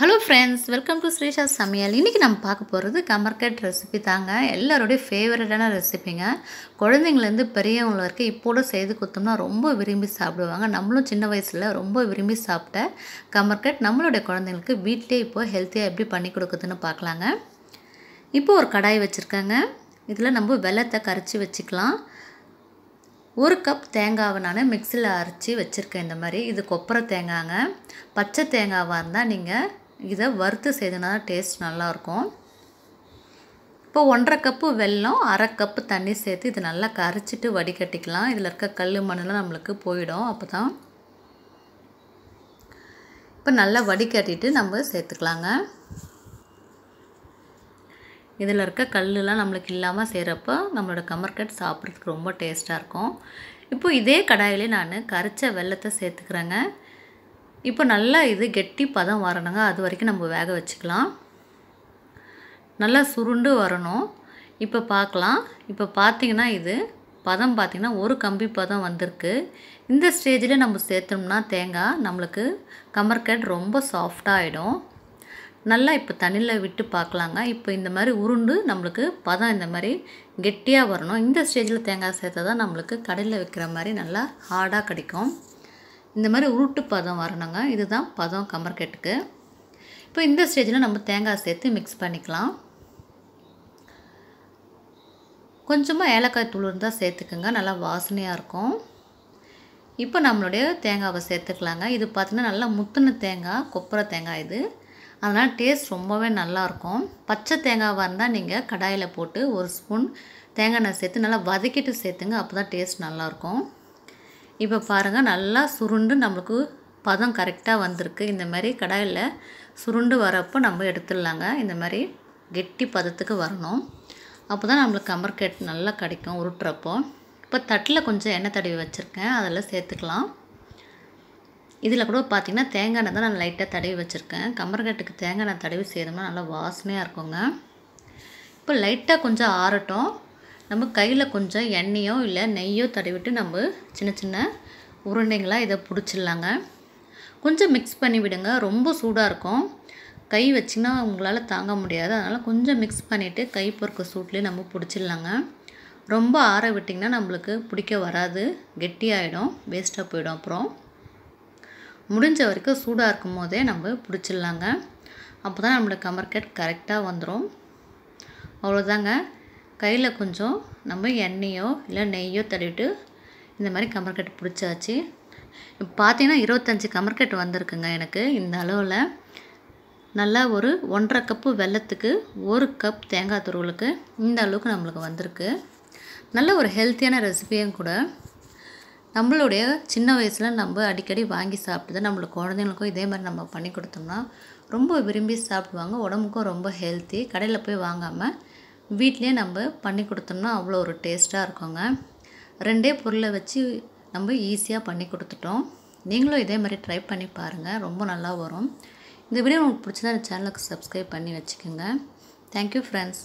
hello friends welcome to Srisha சமையல் இன்றைக்கி நம்ம பார்க்க போகிறது கமர்கட் ரெசிபி தாங்க எல்லோருடைய ஃபேவரட்டான ரெசிபிங்க குழந்தைங்கள்லேருந்து பெரியவங்கள வரைக்கும் இப்போட செய்து கொடுத்தோம்னா ரொம்ப விரும்பி சாப்பிடுவாங்க நம்மளும் சின்ன வயசில் ரொம்ப விரும்பி சாப்பிட்ட கமர்கட் நம்மளுடைய குழந்தைங்களுக்கு வீட்டிலே இப்போ ஹெல்த்தியாக எப்படி பண்ணி கொடுக்குதுன்னு பார்க்கலாங்க இப்போ ஒரு கடாய் வச்சுருக்கேங்க இதில் நம்ம வெள்ளத்தை கரைச்சி வச்சுக்கலாம் ஒரு கப் தேங்காவை நான் மிக்சியில் அரைச்சி வச்சுருக்கேன் இந்த மாதிரி இது கொப்பரை தேங்காங்க பச்சை தேங்காவாக இருந்தால் நீங்கள் இதை வறுத்து செய்தனா டேஸ்ட் நல்லாயிருக்கும் இப்போ ஒன்றரை கப்பு வெல்லம் அரை கப்பு தண்ணி சேர்த்து இது நல்லா கரைச்சிட்டு வடிகட்டிக்கலாம் இதில் இருக்க கல் மண்ணெலாம் நம்மளுக்கு போயிடும் அப்போ தான் இப்போ நல்லா வடிகட்டிட்டு நம்ம சேர்த்துக்கலாங்க இதில் இருக்க கல்லுலாம் நம்மளுக்கு இல்லாமல் செய்கிறப்போ நம்மளோட கமர்கட் சாப்பிட்றதுக்கு ரொம்ப டேஸ்ட்டாக இருக்கும் இப்போது இதே கடாயிலே நான் கரைச்ச வெள்ளத்தை சேர்த்துக்கிறேங்க இப்போ நல்லா இது கெட்டி பதம் வரணுங்க அது வரைக்கும் நம்ம வேக வச்சுக்கலாம் நல்லா சுருண்டு வரணும் இப்போ பார்க்கலாம் இப்போ பார்த்தீங்கன்னா இது பதம் பார்த்திங்கன்னா ஒரு கம்பி பதம் வந்திருக்கு இந்த ஸ்டேஜில் நம்ம சேர்த்தோம்னா தேங்காய் நம்மளுக்கு கமர்கட் ரொம்ப சாஃப்டாக ஆகிடும் நல்லா இப்போ தண்ணியில் விட்டு பார்க்கலாங்க இப்போ இந்த மாதிரி உருண்டு நம்மளுக்கு பதம் இந்த மாதிரி கெட்டியாக வரணும் இந்த ஸ்டேஜில் தேங்காய் சேர்த்தா தான் நம்மளுக்கு கடையில் வைக்கிற மாதிரி நல்லா ஹார்டாக கிடைக்கும் இந்த மாதிரி உருட்டு பதம் வரணுங்க இதுதான் பதம் கமர்கெட்டுக்கு இப்போ இந்த ஸ்டேஜில் நம்ம தேங்காய் சேர்த்து மிக்ஸ் பண்ணிக்கலாம் கொஞ்சமாக ஏலக்காய் தூள் இருந்தால் சேர்த்துக்குங்க நல்லா வாசனையாக இருக்கும் இப்போ நம்மளுடைய தேங்காவை சேர்த்துக்கலாங்க இது பார்த்திங்கன்னா நல்லா முத்துன தேங்காய் கொப்பரை தேங்காய் இது அதனால் டேஸ்ட் ரொம்பவே நல்லாயிருக்கும் பச்சை தேங்காவாக இருந்தால் நீங்கள் கடாயில் போட்டு ஒரு ஸ்பூன் தேங்காய் எண்ணெய் சேர்த்து நல்லா வதக்கிட்டு சேர்த்துங்க அப்போ தான் டேஸ்ட் நல்லாயிருக்கும் இப்போ பாருங்கள் நல்லா சுருண்டு நம்மளுக்கு பதம் கரெக்டாக வந்திருக்கு இந்த மாதிரி கடாயில் சுருண்டு வரப்போ நம்ம எடுத்துடலாங்க இந்த மாதிரி கெட்டி பதத்துக்கு வரணும் அப்போ தான் நம்மளுக்கு கேட்டு நல்லா கிடைக்கும் உருட்டுறப்போ இப்போ தட்டில் கொஞ்சம் எண்ணெய் தடவி வச்சுருக்கேன் அதில் சேர்த்துக்கலாம் இதில் கூட பார்த்திங்கன்னா தேங்காய் எண்ணெய் தான் நான் லைட்டாக தடவி வச்சுருக்கேன் கமர்கட்டுக்கு தேங்காய் எண்ணெய் தடவி செய்யணும்னா நல்லா வாசனையாக இருக்குங்க இப்போ லைட்டாக கொஞ்சம் ஆறட்டும் நம்ம கையில் கொஞ்சம் எண்ணெயோ இல்லை நெய்யோ தடவிட்டு நம்ம சின்ன சின்ன உருண்டைங்களாக இதை பிடிச்சிடலாங்க கொஞ்சம் மிக்ஸ் பண்ணி விடுங்க ரொம்ப சூடாக இருக்கும் கை வச்சிங்கன்னா உங்களால் தாங்க முடியாது அதனால் கொஞ்சம் மிக்ஸ் பண்ணிவிட்டு கை பொறுக்க சூட்லேயே நம்ம பிடிச்சிடலாங்க ரொம்ப ஆற விட்டிங்கன்னா நம்மளுக்கு பிடிக்க வராது கெட்டியாகிடும் வேஸ்ட்டாக போயிடும் அப்புறம் முடிஞ்ச வரைக்கும் சூடாக இருக்கும் போதே நம்ம பிடிச்சிடலாங்க அப்போ தான் நம்மளுக்கு கமர்கட் கரெக்டாக வந்துடும் அவ்வளோதாங்க கையில் கொஞ்சம் நம்ம எண்ணெயோ இல்லை நெய்யோ தடவிட்டு இந்த மாதிரி கமர்கட்டு பிடிச்சாச்சு இப்போ பார்த்தீங்கன்னா இருபத்தஞ்சி கமர்கட்டு வந்திருக்குங்க எனக்கு இந்த அளவில் நல்லா ஒரு ஒன்றரை கப்பு வெள்ளத்துக்கு ஒரு கப் தேங்காய் துருவலுக்கு இந்த அளவுக்கு நம்மளுக்கு வந்திருக்கு நல்ல ஒரு ஹெல்த்தியான ரெசிபியும் கூட நம்மளுடைய சின்ன வயசில் நம்ம அடிக்கடி வாங்கி தான் நம்மளுக்கு குழந்தைங்களுக்கும் இதே மாதிரி நம்ம பண்ணி கொடுத்தோம்னா ரொம்ப விரும்பி சாப்பிடுவாங்க உடம்புக்கும் ரொம்ப ஹெல்த்தி கடையில் போய் வாங்காமல் வீட்லேயே நம்ம பண்ணி கொடுத்தோம்னா அவ்வளோ ஒரு டேஸ்ட்டாக இருக்குங்க ரெண்டே பொருளை வச்சு நம்ம ஈஸியாக பண்ணி கொடுத்துட்டோம் நீங்களும் இதே மாதிரி ட்ரை பண்ணி பாருங்கள் ரொம்ப நல்லா வரும் இந்த வீடியோ உங்களுக்கு பிடிச்சதா சேனலுக்கு சப்ஸ்கிரைப் பண்ணி வச்சுக்கோங்க தேங்க்யூ ஃப்ரெண்ட்ஸ்